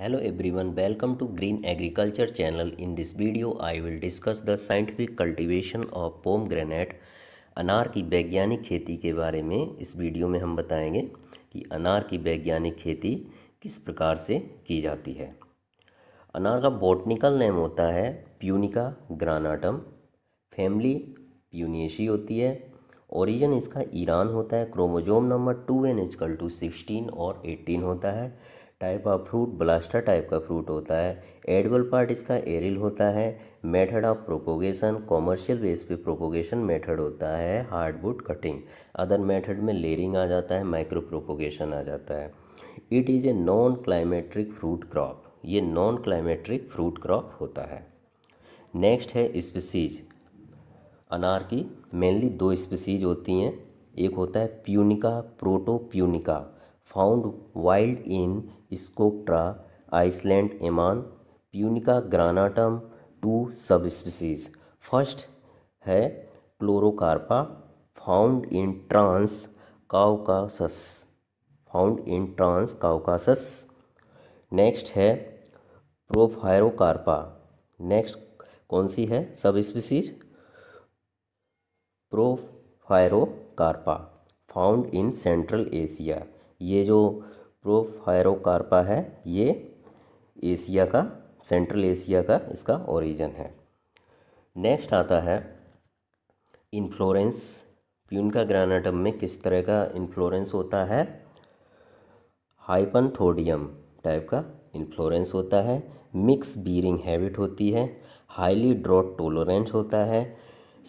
Hello everyone welcome to green agriculture channel in this video I will discuss the scientific cultivation of pomegranate अनार की वैज्ञानिक खेती के बारे में इस वीडियो में हम बताएंगे कि अनार की वैज्ञानिक खेती किस प्रकार से की जाती है अनार का बोटनिकल नेम होता है प्यूनिका ग्रानाटम फैमिली प्यूनिएशी होती है ओरिजन इसका ईरान होता है chromosome number two n is equal to sixteen और एटीन होता है type of fruit balauster type का फ्रूट होता है एडबल पार्ट इसका एरिल होता है method of propagation commercial base पे प्रोपोगेशन मेथड होता है हार्डवुड कटिंग अदर मेथड में लेयरिंग आ जाता है माइक्रो प्रोपोगेशन आ जाता है it is a non climacteric fruit crop ये नॉन क्लाइमेट्रिक फ्रूट क्रॉप होता है नेक्स्ट है स्पीसीज अनार की मेनली दो स्पीसीज होती हैं एक होता है Punica protopunica found wild in Socotra island एमान Punica granatum two sub species first है chlorocarpa found in transcaucasus found in transcaucasus next है प्रोफायरोकार्पा नेक्स्ट कौन सी है sub species porphyrocarpa found in central Asia ये जो प्रोफायरोकार्पा है ये एशिया का सेंट्रल एशिया का इसका ओरिजिन है नेक्स्ट आता है इन्फ्लोरेंस प्यूनका ग्रानाटम में किस तरह का इन्फ्लोरेंस होता है हाइपनथोडियम टाइप का इन्फ्लोरेंस होता है मिक्स बीरिंग हैबिट होती है हाईली ड्रॉट टोलोरेंस होता है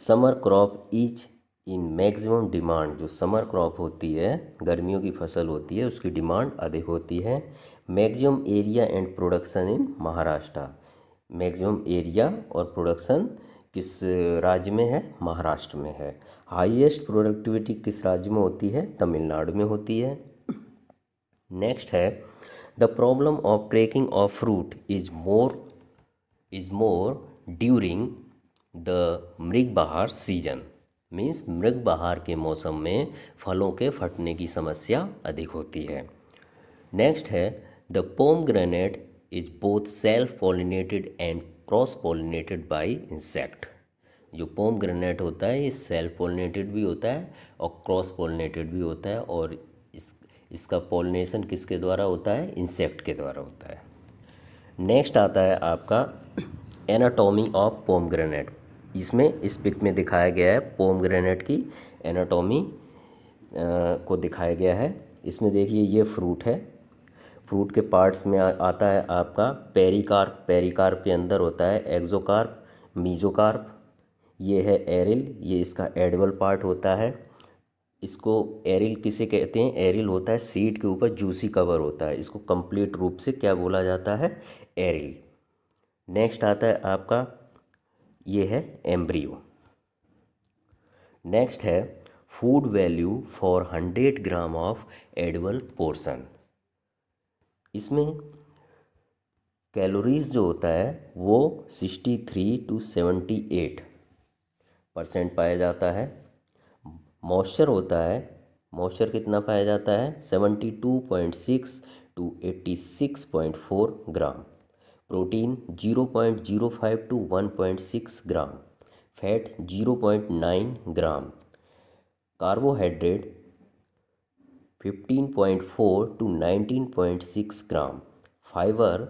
summer crop each in maximum demand जो समर क्रॉप होती है गर्मियों की फसल होती है उसकी डिमांड अधिक होती है maximum area and production in Maharashtra maximum area और प्रोडक्शन किस राज्य में है महाराष्ट्र में है हाईएस्ट प्रोडक्टिविटी किस राज्य में होती है तमिलनाडु में होती है नेक्स्ट है the problem of cracking of fruit is more is more during the Mrig Bahar season means मृग बहार के मौसम में फलों के फटने की समस्या अधिक होती है नेक्स्ट है the pomegranate is both self pollinated and cross pollinated by insect जो पोम ग्रेनेट होता है ये सेल्फ पोलिनेटेड भी होता है और क्रॉस पोलिनेटेड भी होता है और इस इसका पोलिनेशन किसके द्वारा होता है इंसेक्ट के द्वारा होता है नेक्स्ट आता है आपका एनाटॉमी ऑफ पोम ग्रेनेट इसमें इस पिक में दिखाया गया है पोम ग्रेनेट की एनाटॉमी को दिखाया गया है इसमें देखिए ये फ्रूट है फ्रूट के पार्ट्स में आ, आता है आपका पेरिकार्प पेरिकार्प के अंदर होता है एक्जोकार्प मीजोकार्प ये है एरिल ये इसका एडवल पार्ट होता है इसको एरिल किसे कहते हैं एरिल होता है सीड के ऊपर जूसी कवर होता है इसको कंप्लीट रूप से क्या बोला जाता है एरिल नेक्स्ट आता है आपका ये है एम्ब्रियो नेक्स्ट है food value for hundred gram of edible portion इसमें कैलोरीज जो होता है वो sixty three to seventy eight percent पाया जाता है मॉइस्चर होता है मॉइस्चर कितना पाया जाता है seventy two point six to eighty six point four gram protein 0.05 to 1.6 gram fat 0.9 gram carbohydrate 15.4 to 19.6 gram fibre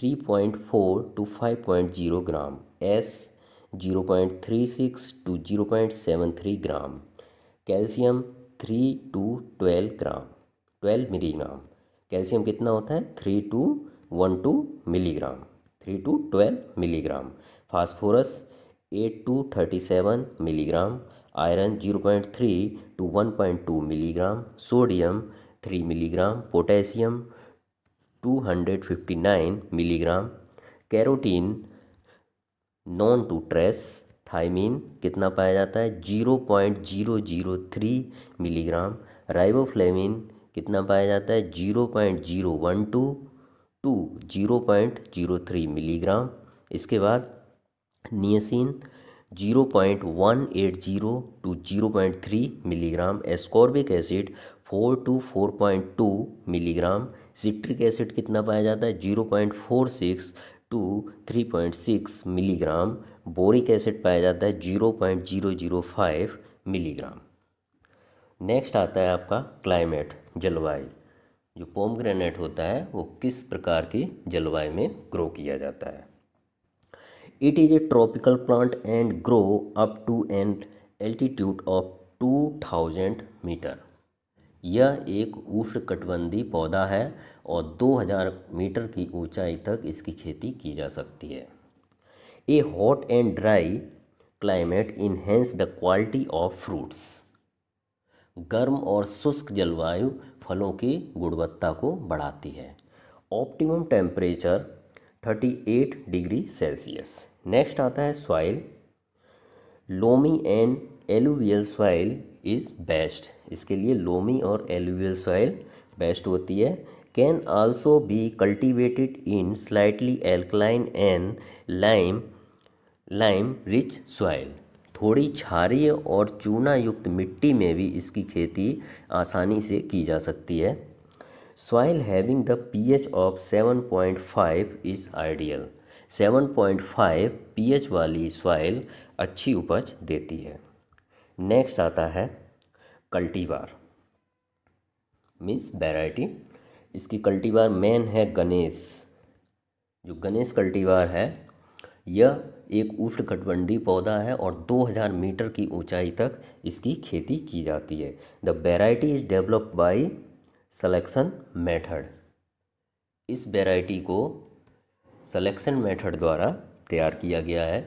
3.4 to 5.0 gram ash 0.36 to 0.73 gram calcium 3 to 12 gram 12 milligram calcium कितना होता है 3 to one two milligram three to twelve milligram phosphorus eight to thirty seven milligram iron zero point three to one point two milligram sodium three milligram potassium two hundred fifty nine milligram carotene none to trace thiamine कितना पाया जाता है zero point zero zero three milligram riboflavin कितना पाया जाता है zero point zero one to to zero point zero three milligram इसके बाद niacin zero point one eight zero to zero point three milligram ascorbic acid four to four point two milligram citric acid कितना पाया जाता है zero point four six to three point six milligram boric acid पाया जाता है zero point zero zero five milligram next आता है आपका क्लाइमेट जलवायु जो पोम ग्रेनेट होता है वो किस प्रकार की जलवायु में ग्रो किया जाता है it is a tropical plant and grow up to an altitude of two thousand metre यह एक कटबंदी पौधा है और 2000 मीटर की ऊंचाई तक इसकी खेती की जा सकती है a hot and dry climate enhance the quality of fruits गर्म और शुष्क जलवायु फलों की गुणवत्ता को बढ़ाती है optimum temperature 38 degree Celsius next आता है soil loamy and alluvial soil is best इसके लिए लोमी और एलुवियल सॉइल बेस्ट होती है can also be cultivated in slightly alkaline and lime lime rich soil थोड़ी क्षारीय और चूना युक्त मिट्टी में भी इसकी खेती आसानी से की जा सकती है soil having the pH of 7.5 is ideal 7.5 pH वाली सॉइल अच्छी उपज देती है नेक्स्ट आता है कल्टीवार मीन्स वेराइटी इसकी कल्टीवार मेन है गणेश जो गणेश कल्टीवार है यह एक उष्णकटिबंधीय पौधा है और 2000 मीटर की ऊंचाई तक इसकी खेती की जाती है the variety is developed by selection method इस वेराइटी को सलेक्शन मेथड द्वारा तैयार किया गया है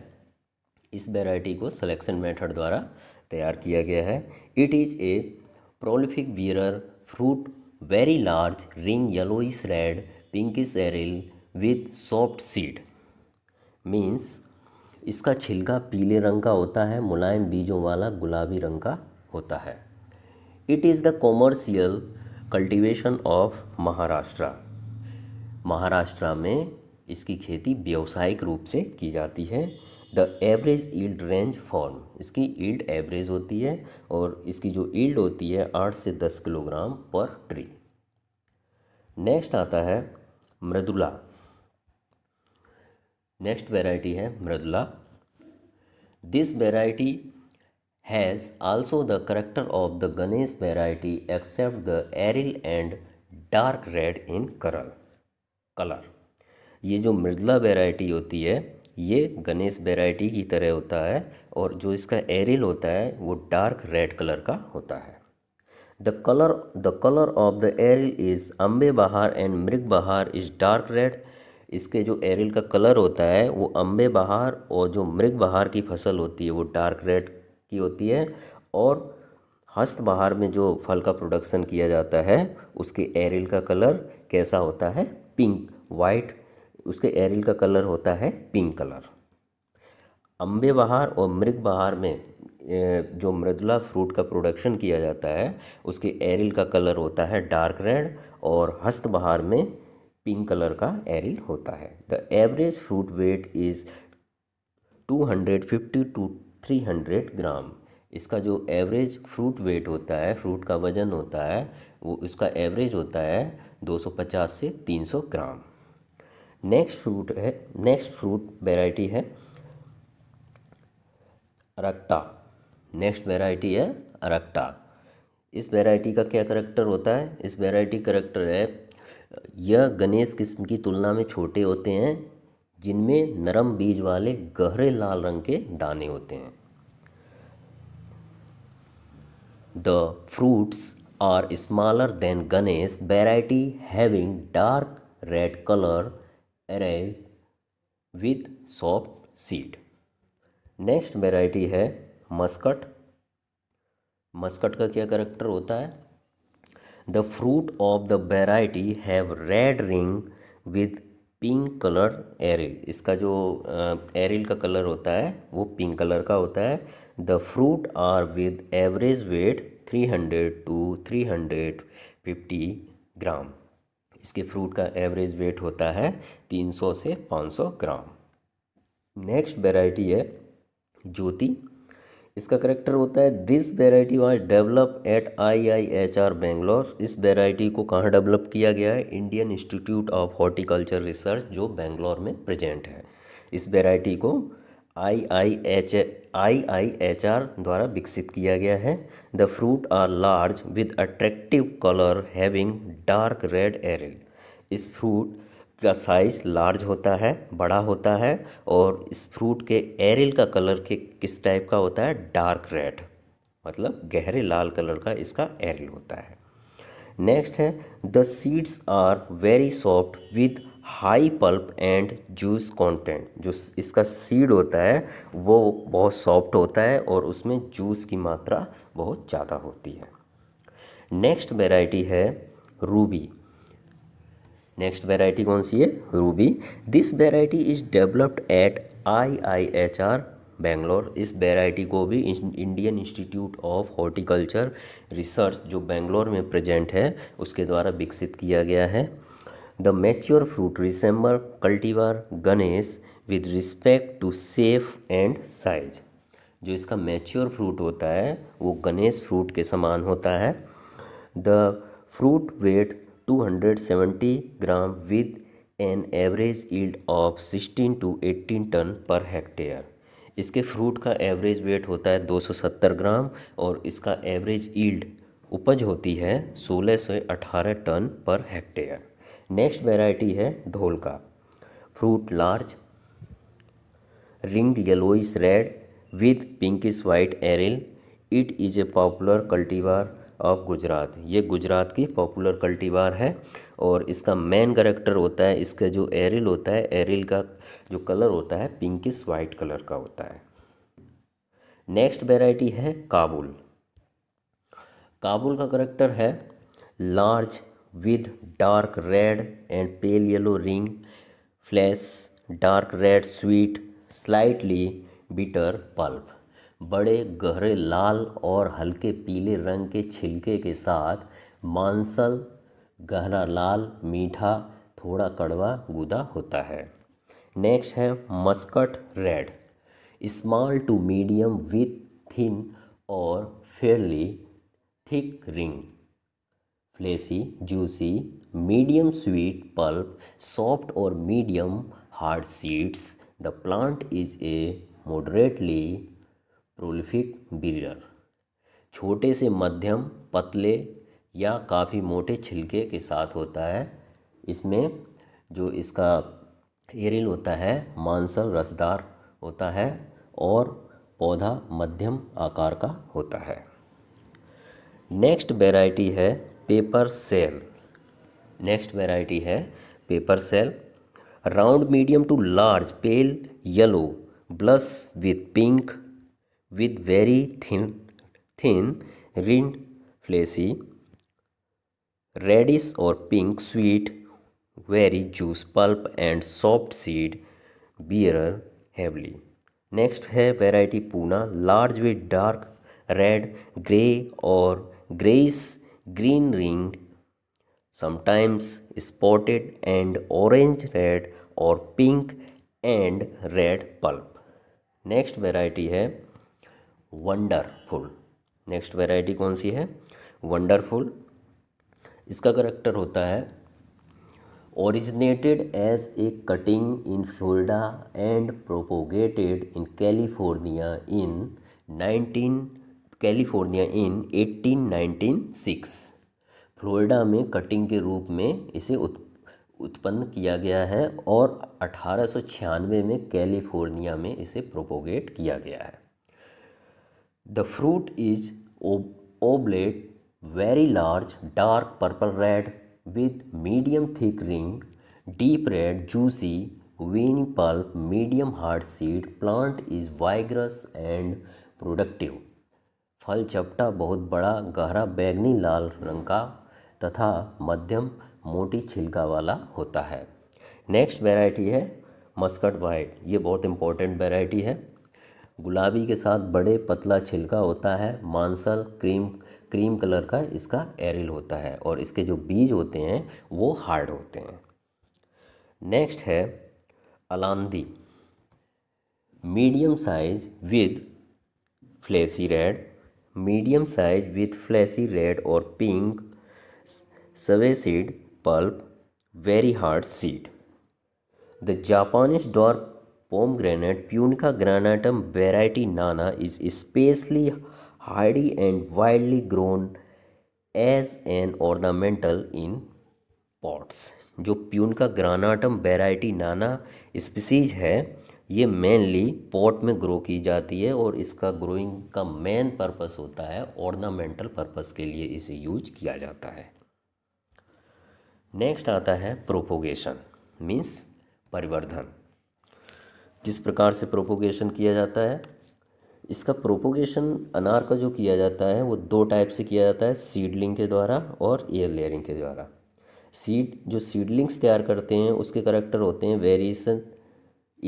इस वेराइटी को सलेक्शन मेथड द्वारा तैयार किया गया है it is a prolific bearer fruit very large rind yellowish red pinkish aril with soft seed means इसका छिलका पीले रंग का होता है मुलायम बीजों वाला गुलाबी रंग का होता है it is the commercial cultivation of Maharashtra Maharashtra में इसकी खेती व्यावसायिक रूप से की जाती है the average yield range from इसकी ईल्ड एवरेज होती है और इसकी जो ईल्ड होती है आठ से दस किलोग्राम पर ट्री नेक्स्ट आता है मृदुला नेक्स्ट वेराइटी है Mridula this variety has also the character of the Ganesh variety except the aril and dark red in coral colour ये जो मृदला वेराइटी होती है ये गणेश वेराइटी की तरह होता है और जो इसका एरिल होता है वो डार्क रेड कलर का होता है the colour the colour of the aril is Ambe Bahar and मृग बहार इज़ डार्क रेड इसके जो एरिल का कलर होता है वो अम्बे बहार और जो मृग बहार की फसल होती है वो डार्क रेड की होती है और हस्त बहार में जो फल का प्रोडक्शन किया जाता है उसके एरिल का कलर कैसा होता है पिंक वाइट उसके एरिल का कलर होता है पिंक कलर अम्बे बहार और मृग बहार में जो मृदला फ्रूट का प्रोडक्शन किया जाता है उसके एरिल का कलर होता है डार्क रेड और हस्त बहार में पिंक कलर का एरिल होता है the average fruit weight is 250 to 300 gram इसका जो एवरेज फ्रूट वेट होता है फ्रूट का वज़न होता है वो उसका एवरेज होता है 250 से 300 ग्राम नेक्स्ट फ्रूट है नेक्स्ट फ्रूट वेराइटी है अरक्टा नेक्स्ट वेराइटी है अरक्टा इस वेराइटी का क्या करेक्टर होता है इस वेराइटी करेक्टर है यह गणेश किस्म की तुलना में छोटे होते हैं जिनमें नरम बीज वाले गहरे लाल रंग के दाने होते हैं the fruits are smaller than Ganesh variety having dark red colour aril with soft seed next variety है मस्कट मस्कट का क्या करेक्टर होता है the fruit of the variety have red rind with pink colour aril इसका जो aryl का colour होता है वो पिंक कलर का होता है the fruit are with average weight 300 to three hundred fifty gram इसके फ्रूट का एवरेज वेट होता है 300 से 500 ग्राम नेक्स्ट वेराइटी है ज्योति इसका करेक्टर होता है this variety was develop at I I H R Bangalore इस वेराइटी को कहाँ डेवलप किया गया है Indian Institute of Horticulture Research जो बेंगलोर में प्रेजेंट है इस वेराइटी को I I H I I H R द्वारा विकसित किया गया है the fruit are large with attractive colour having dark red aril इस फ्रूट का साइज़ लार्ज होता है बड़ा होता है और इस फ्रूट के एरिल का कलर के किस टाइप का होता है डार्क रेड मतलब गहरे लाल कलर का इसका एरिल होता है नेक्स्ट है the seeds are very soft with high pulp and juice content जो इसका सीड होता है वो बहुत सॉफ्ट होता है और उसमें जूस की मात्रा बहुत ज़्यादा होती है नेक्स्ट वेराइटी है रूबी नेक्स्ट वेराइटी कौन सी है Ruby this variety is developed at I I H R Bangalore इस वेराइटी को भी Indian Institute of Horticulture Research जो बेंगलोर में प्रेजेंट है उसके द्वारा विकसित किया गया है the mature fruit resemble cultivar Ganesh with respect to shape and size जो इसका मैच्योर फ्रूट होता है वो गणेश फ्रूट के समान होता है the fruit weight 270 gram with an average yield of 16 to 18 ton per hectare इसके फ्रूट का एवरेज वेट होता है 270 ग्राम और इसका एवरेज ईल्ड उपज होती है 16 से 18 ton per hectare next variety है ढोल का fruit large ringed yellowish red with pinkish white aril it is a popular cultivar of Gujarat ये गुजरात की पॉपुलर कल्टीवार है और इसका मेन करेक्टर होता है इसका जो एरिल होता है एरिल का जो कलर होता है पिंकिस वाइट कलर का होता है नेक्स्ट वेराइटी है काबुल काबुल का करेक्टर है large with dark red and pale yellow rind flesh dark red sweet slightly bitter pulp बड़े गहरे लाल और हल्के पीले रंग के छिलके के साथ मांसल गहरा लाल मीठा थोड़ा कड़वा गुदा होता है नेक्स्ट है Muscat red small to medium with thin और fairly thick rind fleshy juicy medium sweet pulp soft और medium hard seeds the plant is a moderately prolific breeder छोटे से मध्यम पतले या काफ़ी मोटे छिलके के साथ होता है इसमें जो इसका एरिल होता है मांसल रसदार होता है और पौधा मध्यम आकार का होता है नेक्स्ट वेराइटी है पेपर सेल नेक्स्ट वेराइटी है paper shell round medium to large pale yellow blush with pink with very thin thin rind fleshy reddish or pink sweet very juice pulp and soft seed bearer heavily next है variety Poona large with dark red grey और grey green rind sometimes spotted and orange red or pink and red pulp next variety है Wonderful next variety कौन सी है Wonderful इसका character होता है originated as a cutting in Florida and propagated in California in 19 California in 1896 Florida में cutting के रूप में इसे उत, उत्पन्न किया गया है और अठारह में कैलिफोर्निया में इसे प्रोपोगेट किया गया है The fruit is ob oblate, very large, dark purple red with medium thick ring, deep red, juicy, veiny pulp, medium hard seed. Plant is vigorous and productive. फल चपटा बहुत बड़ा गहरा बैगनी लाल रंग का तथा मध्यम मोटी छिलका वाला होता है नेक्स्ट वेराइटी है मस्कट वाइट ये बहुत इंपॉर्टेंट वेराइटी है गुलाबी के साथ बड़े पतला छिलका होता है मांसल क्रीम क्रीम कलर का इसका एरिल होता है और इसके जो बीज होते हैं वो हार्ड होते हैं नेक्स्ट है Alandi medium size with fleshy red medium size with fleshy red और पिंक सवे seed pulp very hard seed the Japanese dwarf pomegranate Punica granatum variety nana is sparsely hardy and wildly grown as an ornamental in pots जो Punica granatum variety nana species है ये mainly pot में grow की जाती है और इसका growing का मेन पर्पस होता है ऑर्नामेंटल पर्पस के लिए इसे यूज किया जाता है नेक्स्ट आता है प्रोपोगेशन मीन्स परिवर्धन जिस प्रकार से प्रोपोगेशन किया जाता है इसका प्रोपोगेशन अनार का जो किया जाता है वो दो टाइप से किया जाता है सीडलिंग के द्वारा और एयर लेयरिंग के द्वारा सीड जो सीडलिंग्स तैयार करते हैं उसके करेक्टर होते हैं variation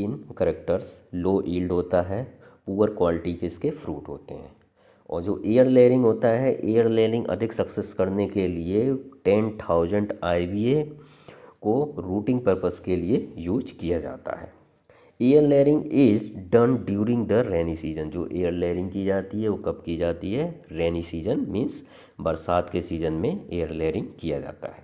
in characters low yield होता है पुअर क्वालिटी के इसके फ्रूट होते हैं और जो एयर लेयरिंग होता है एयर लेयरिंग अधिक सक्सेस करने के लिए टेन थाउजेंड आई को रूटिंग पर्पज़ के लिए यूज किया जाता है air layering is done during the rainy season जो एयर लेयरिंग की जाती है वो कब की जाती है रेनी सीजन मीन्स बरसात के सीजन में एयर लेयरिंग किया जाता है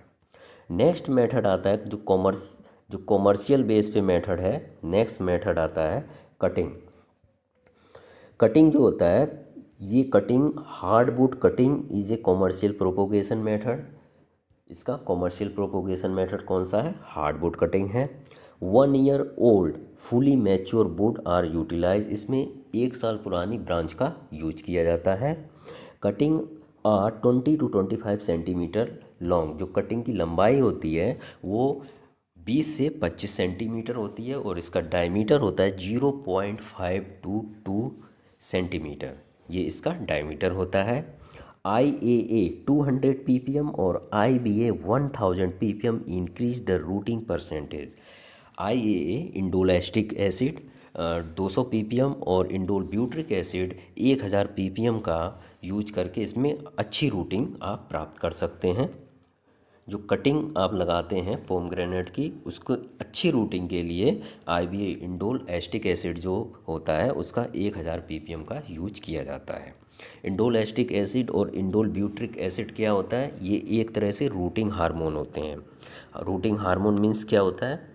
नेक्स्ट मेथड आता है जो कॉमर्स जो कॉमर्शियल बेस पे मेथड है नेक्स्ट मेथड आता है कटिंग कटिंग जो होता है ये cutting hardwood cutting is a commercial propagation method इसका कॉमर्शियल प्रोपोगेशन मेथड कौन सा है हार्डवुड कटिंग है one year old fully mature wood are utilize इसमें एक साल पुरानी ब्रांच का यूज किया जाता है cutting are twenty to twenty five centimetre long जो कटिंग की लंबाई होती है वो बीस से पच्चीस सेंटीमीटर होती है और इसका डायमीटर होता है zero point five to two centimetre ये इसका डायमीटर होता है I A A two hundred P P M और I B A one thousand P P M increase the rooting percentage I A A acetic acid 200 M और indole butyric acid 1000 M का use करके इसमें अच्छी routing आप प्राप्त कर सकते हैं जो कटिंग आप लगाते हैं पोम ग्रेनेट की उसको अच्छी रूटिंग के लिए I B A indole acetic acid जो होता है उसका एक हज़ार पी का यूज किया जाता है इंडोल एस्टिक एसिड और इंडोल ब्यूट्रिक एसिड क्या होता है ये एक तरह से रूटिंग हार्मोन होते हैं रूटिंग हार्मोन मीन्स क्या होता है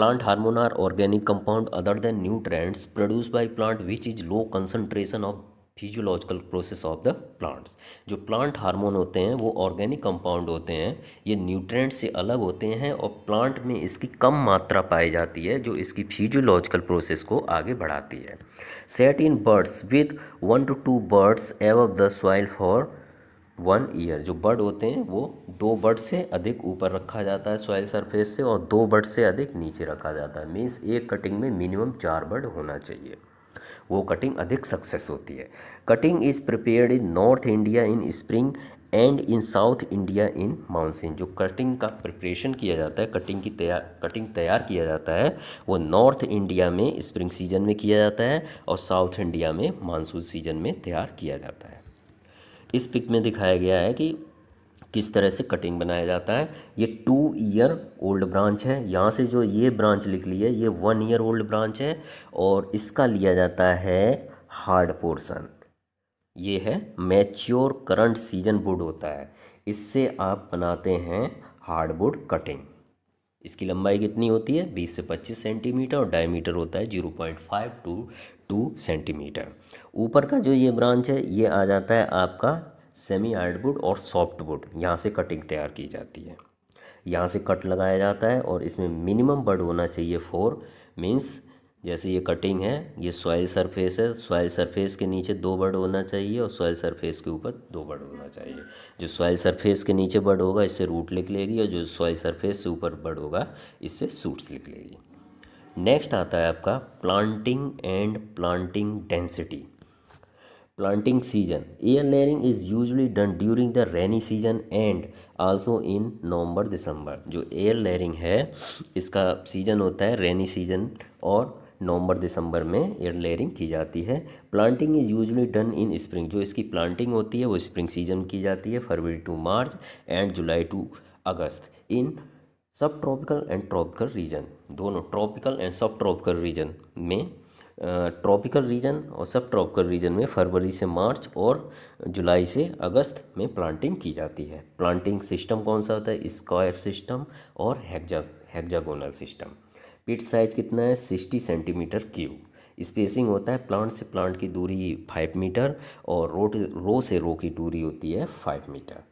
hormone are organic compound other than nutrients produce by plant which is low concentration of physiological process of the plants जो प्लांट हार्मोन होते हैं वो ऑर्गेनिक कंपाउंड होते हैं ये न्यूट्रेंट से अलग होते हैं और प्लांट में इसकी कम मात्रा पाई जाती है जो इसकी फिजियोलॉजिकल प्रोसेस को आगे बढ़ाती है set in beds with one to two buds above the soil for one year जो बर्ड होते हैं वो दो बर्ड से अधिक ऊपर रखा जाता है सॉइल सरफेस से और दो बर्ड से अधिक नीचे रखा जाता है मीन्स एक कटिंग में मिनिमम चार बर्ड होना चाहिए वो कटिंग अधिक सक्सेस होती है cutting is prepared in north India in spring and in south India in monsoon जो कटिंग का प्रिपरेशन किया जाता है कटिंग की तैयार कटिंग तैयार किया जाता है वो नॉर्थ इंडिया में स्प्रिंग सीजन में किया जाता है और साउथ इंडिया में मानसून सीजन में तैयार किया जाता है इस पिक में दिखाया गया है कि किस तरह से कटिंग बनाया जाता है ये टू ईयर ओल्ड ब्रांच है यहाँ से जो ये ब्रांच लिख ली है ये वन ईयर ओल्ड ब्रांच है और इसका लिया जाता है हार्ड पोर्सन ये है मैच्योर करंट सीजन वुड होता है इससे आप बनाते हैं हार्ड बुड कटिंग इसकी लंबाई कितनी होती है 20 से 25 सेंटीमीटर और डायमीटर होता है 0.5 टू 2 सेंटीमीटर ऊपर का जो ये ब्रांच है ये आ जाता है आपका सेमी हार्डवुड और सॉफ्टवुड यहाँ से कटिंग तैयार की जाती है यहाँ से कट लगाया जाता है और इसमें मिनिमम बर्ड होना चाहिए फोर मीन्स जैसे ये कटिंग है ये सॉयल सरफेस है सॉयल सरफेस के नीचे दो बर्ड होना चाहिए और सॉयल सरफेस के ऊपर दो बर्ड होना चाहिए जो सॉयल सरफेस के नीचे बर्ड होगा इससे रूट निकलेगी और जो सॉयल सरफेस से ऊपर बर्ड होगा इससे सूट्स निकलेगी नेक्स्ट आता है आपका planting and planting density planting season ear layering is usually done during the rainy season and also in November December जो एयर लेयरिंग है इसका सीजन होता है रेनी सीजन और नवंबर दिसंबर में एयर लेयरिंग की जाती है planting is usually done in spring जो इसकी प्लांटिंग होती है वो स्प्रिंग सीजन की जाती है February to March and July to August in subtropical and tropical region दोनों tropical and subtropical region में ट्रॉपिकल रीजन और सब ट्रॉपिकल रीजन में फरवरी से मार्च और जुलाई से अगस्त में प्लांटिंग की जाती है प्लांटिंग सिस्टम कौन सा होता है स्क्वायर सिस्टम और हेक्जा सिस्टम पिट साइज कितना है सिक्सटी सेंटीमीटर क्यूब स्पेसिंग होता है प्लांट से प्लांट की दूरी फाइव मीटर और रो रो से रो की दूरी होती है five metre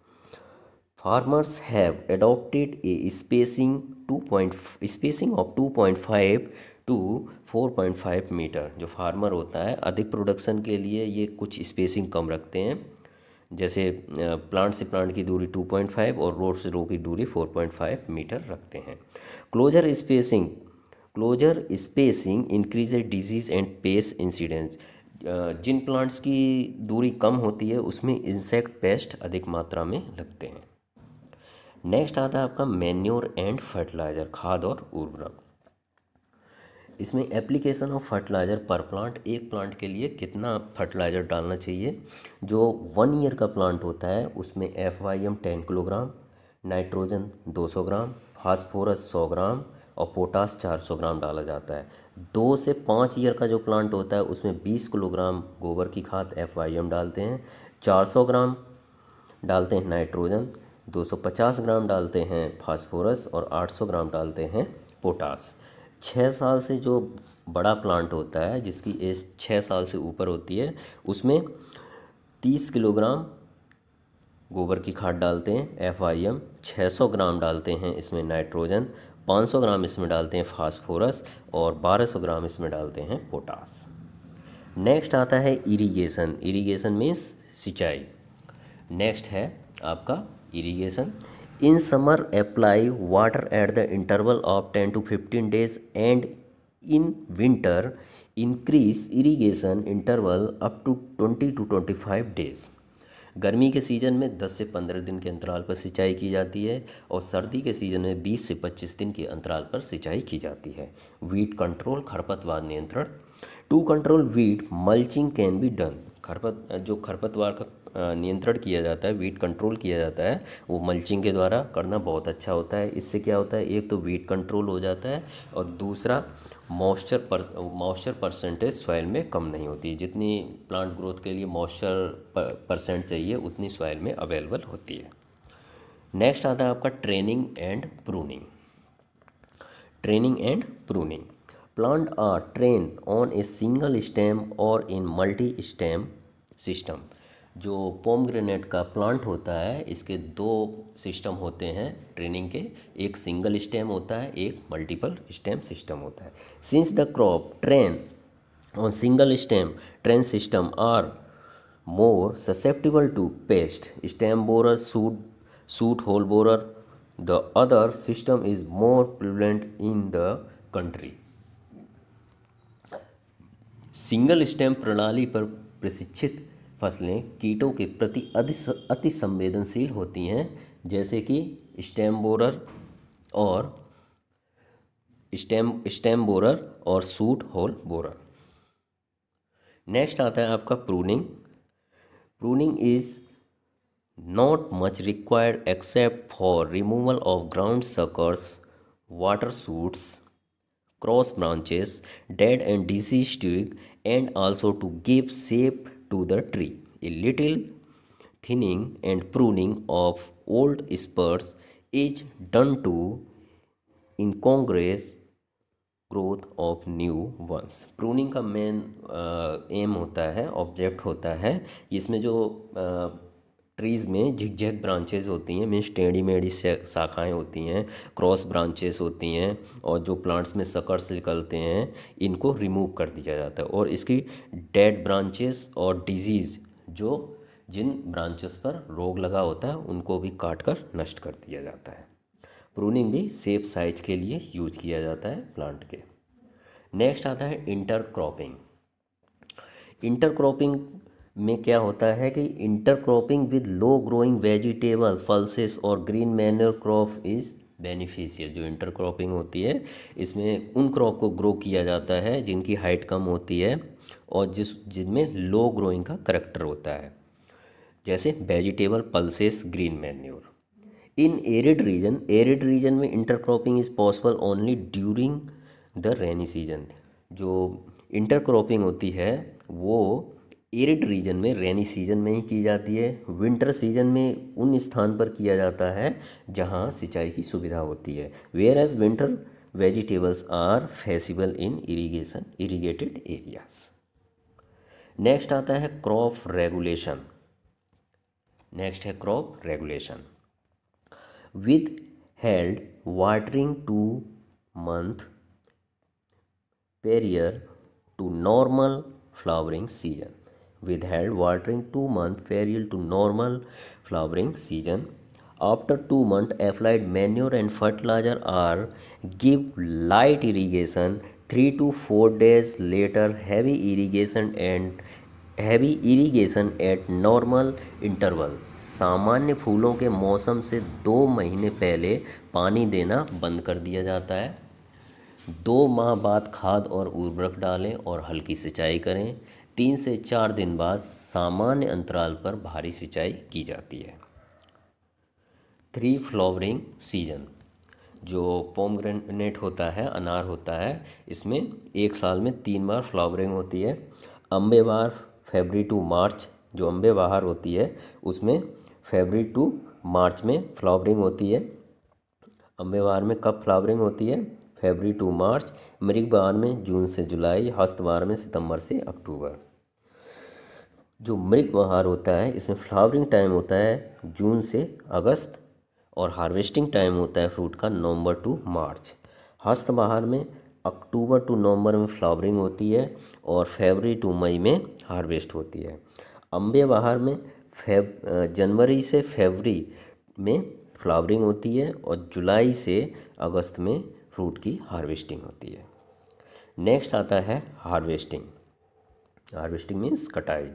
farmers have adopted a spacing two point spacing of two point five to 4.5 metre जो फार्मर होता है अधिक प्रोडक्शन के लिए ये कुछ स्पेसिंग कम रखते हैं जैसे प्लांट से प्लांट की दूरी 2.5 और रोड से रोड की दूरी 4.5 मीटर रखते हैं closer spacing closer spacing increase disease and pest incidence जिन प्लांट्स की दूरी कम होती है उसमें इंसेक्ट पेस्ट अधिक मात्रा में लगते हैं नेक्स्ट आता है आपका मैन्योर एंड फर्टिलाइज़र खाद और उर्वरक इसमें application of fertiliser per plant एक प्लांट के लिए कितना फर्टिलाइज़र डालना चाहिए जो वन ईयर का प्लांट होता है उसमें F Y M ten kilogram nitrogen दो सौ ग्राम फास्फोरस सौ ग्राम और पोटास चार सौ ग्राम डाला जाता है दो से पाँच ईयर का जो प्लांट होता है उसमें बीस किलोग्राम गोबर की खाद एफ वाई एम डालते हैं चार सौ ग्राम डालते हैं नाइट्रोजन दो सौ पचास ग्राम डालते हैं फास्फोरस और आठ सौ ग्राम डालते हैं पोटास छः साल से जो बड़ा प्लांट होता है जिसकी एज छः साल से ऊपर होती है उसमें तीस किलोग्राम गोबर की खाद डालते हैं एफ आई एम छः सौ ग्राम डालते हैं इसमें नाइट्रोजन पाँच सौ ग्राम इसमें डालते हैं फास्फोरस और बारह सौ ग्राम इसमें डालते हैं पोटास नेक्स्ट आता है इरिगेशन इरिगेशन मीन्स सिंचाई नेक्स्ट है आपका irrigation in summer apply water at the interval of ten to fifteen days and in winter increase irrigation interval up to twenty to twenty five days गर्मी के season में 10 से 15 दिन के अंतराल पर सिंचाई की जाती है और सर्दी के सीज़न में 20 से 25 दिन के अंतराल पर सिंचाई की जाती है वीट कंट्रोल खरपतवार नियंत्रण to control weed mulching can be done खरपत जो खरपतवार का नियंत्रण किया जाता है वीट कंट्रोल किया जाता है वो मल्चिंग के द्वारा करना बहुत अच्छा होता है इससे क्या होता है एक तो वीट कंट्रोल हो जाता है और दूसरा मॉइस्चर पर मॉइस्चर परसेंटेज सॉइल में कम नहीं होती जितनी प्लांट ग्रोथ के लिए मॉइस्चर परसेंट चाहिए उतनी सॉइल में अवेलेबल होती है नेक्स्ट आता है आपका training and pruning training and pruning plant are train on a single stem और इन मल्टी स्टेम सिस्टम जो पोम ग्रेनेट का प्लांट होता है इसके दो सिस्टम होते हैं ट्रेनिंग के एक सिंगल स्टेम होता है एक मल्टीपल स्टेम सिस्टम होता है since the crop train on single stem train system are more susceptible to pest stem borer shoot shoot hole borer the other system is more prevalent in the country single stem प्रणाली पर प्रशिक्षित फसलें कीटों के प्रति अति संवेदनशील होती हैं जैसे कि स्टेम बोरर और स्टेम स्टेम बोरर और सूट होल बोरर नेक्स्ट आता है आपका pruning pruning is not much required except for removal of ground suckers water shoots cross branches dead and disease twig and also to give shape to the tree. A little thinning and pruning of old spurs is done to incongruous growth of new ones pruning का main aim होता है object होता है इसमें जो trees में झिकझक branches होती हैं मीन्स टेढ़ी मेढ़ी शाखाएँ होती हैं क्रॉस ब्रांचेस होती हैं और जो प्लांट्स में सकर्स निकलते हैं इनको रिमूव कर दिया जाता है और इसकी डेड ब्रांचेस और डिजीज़ जो जिन ब्रांचेस पर रोग लगा होता है उनको भी काट कर नष्ट कर दिया जाता है प्रूनिंग भी सेफ साइज के लिए यूज किया जाता है प्लांट के नेक्स्ट आता है इंटर क्रॉपिंग इंटर क्रॉपिंग में क्या होता है कि intercropping with low growing vegetable pulses और green manure crop is beneficial जो इंटरक्रॉपिंग होती है इसमें उन क्रॉप को ग्रो किया जाता है जिनकी हाइट कम होती है और जिस जिनमें लो ग्रोइंग का करेक्टर होता है जैसे vegetable pulses green manure in arid region arid region में intercropping is possible only during the rainy season जो इंटरक्रॉपिंग होती है वो एरिड रीजन में रेनी सीजन में ही की जाती है विंटर सीजन में उन स्थान पर किया जाता है जहाँ सिंचाई की सुविधा होती है where as winter vegetables are feasible in irrigation irrigated areas next आता है क्रॉप रेगुलेशन नेक्स्ट है crop regulation withheld watering two month prior to normal flowering season withheld watering 2 month failure to normal flowering season after 2 month applied manure and fertilizer or give light irrigation 3 to 4 days later heavy irrigation and heavy irrigation at normal interval सामान्य फूलों के मौसम से दो महीने पहले पानी देना बंद कर दिया जाता है दो माह बाद खाद और उर्वरक डालें और हल्की सिंचाई करें तीन से चार दिन बाद सामान्य अंतराल पर भारी सिंचाई की जाती है थ्री फ्लावरिंग सीजन जो पोमग्रेनेट होता है अनार होता है इसमें एक साल में तीन बार फ्लावरिंग होती है अम्बे बार फेबरी टू मार्च जो अम्बे बाहर होती है उसमें फेबरी टू मार्च में फ्लावरिंग होती है अम्बे बार में कब फ्लावरिंग होती है फेबरी टू मार्च बार में जून से जुलाई हस्तवार में सितंबर से अक्टूबर जो मृग बहार होता है इसमें फ्लावरिंग टाइम होता है जून से अगस्त और हार्वेस्टिंग टाइम होता है फ्रूट का नवंबर टू मार्च हस्त बहार में अक्टूबर टू नवंबर में फ्लावरिंग होती है और फेबरी टू मई में हार्वेस्ट होती है अम्बे बहार में फेब जनवरी से फेबरी में फ्लावरिंग होती है और जुलाई से अगस्त में फ्रूट की हार्वेस्टिंग होती है नेक्स्ट आता है हार्वेस्टिंग हार्वेस्टिंग मीन्स कटाई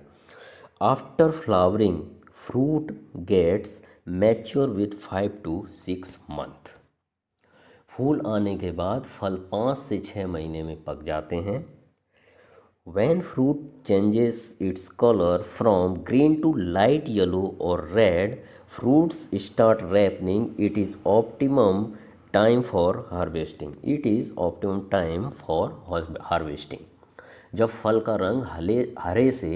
after flowering fruit gets mature with five to six month फूल आने के बाद फल पाँच से छः महीने में पक जाते हैं when fruit changes its colour from green to light yellow और red fruits start ripening it is optimum time for harvesting it is optimum time for harvesting जब फल का रंग हले हरे से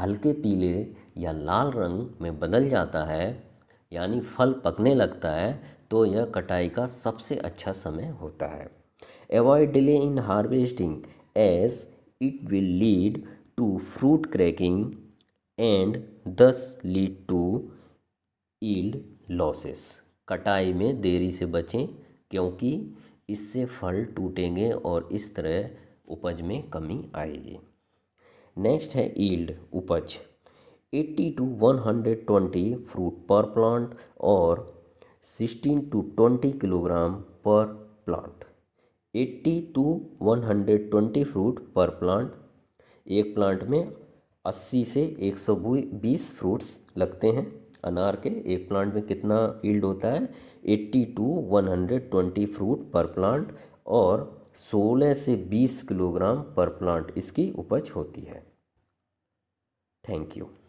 हल्के पीले या लाल रंग में बदल जाता है यानी फल पकने लगता है तो यह कटाई का सबसे अच्छा समय होता है avoid delay in harvesting as it will lead to fruit cracking and thus lead to yield losses कटाई में देरी से बचें क्योंकि इससे फल टूटेंगे और इस तरह उपज में कमी आएगी नेक्स्ट है ईल्ड उपज 80 टू 120 फ्रूट पर प्लांट और 16 to 20 kilogram per plant 80 to 120 fruit per plant एक प्लांट में 80 से 120 फ्रूट्स लगते हैं अनार के एक प्लांट में कितना ईल्ड होता है 80 टू 120 फ्रूट पर प्लांट और 16 से 20 किलोग्राम पर प्लांट इसकी उपज होती है थैंक यू